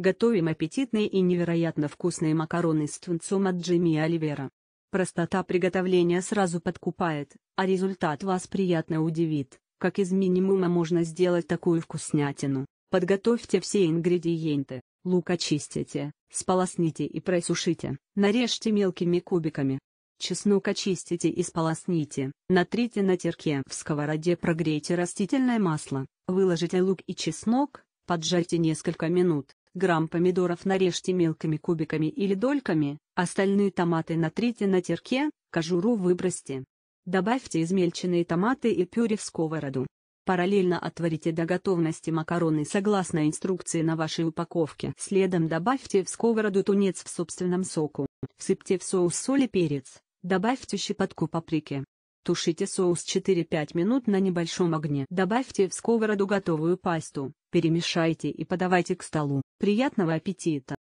Готовим аппетитные и невероятно вкусные макароны с тунцом от Джимми Оливера. Простота приготовления сразу подкупает, а результат вас приятно удивит, как из минимума можно сделать такую вкуснятину. Подготовьте все ингредиенты, лук очистите, сполосните и просушите, нарежьте мелкими кубиками. Чеснок очистите и сполосните, натрите на терке. В сковороде прогрейте растительное масло, выложите лук и чеснок, поджарьте несколько минут, грамм помидоров нарежьте мелкими кубиками или дольками, остальные томаты натрите на терке, кожуру выбросьте. Добавьте измельченные томаты и пюре в сковороду. Параллельно отварите до готовности макароны согласно инструкции на вашей упаковке. Следом добавьте в сковороду тунец в собственном соку. Всыпьте в соус соль и перец. Добавьте щепотку паприки. Тушите соус 4-5 минут на небольшом огне. Добавьте в сковороду готовую пасту. Перемешайте и подавайте к столу. Приятного аппетита!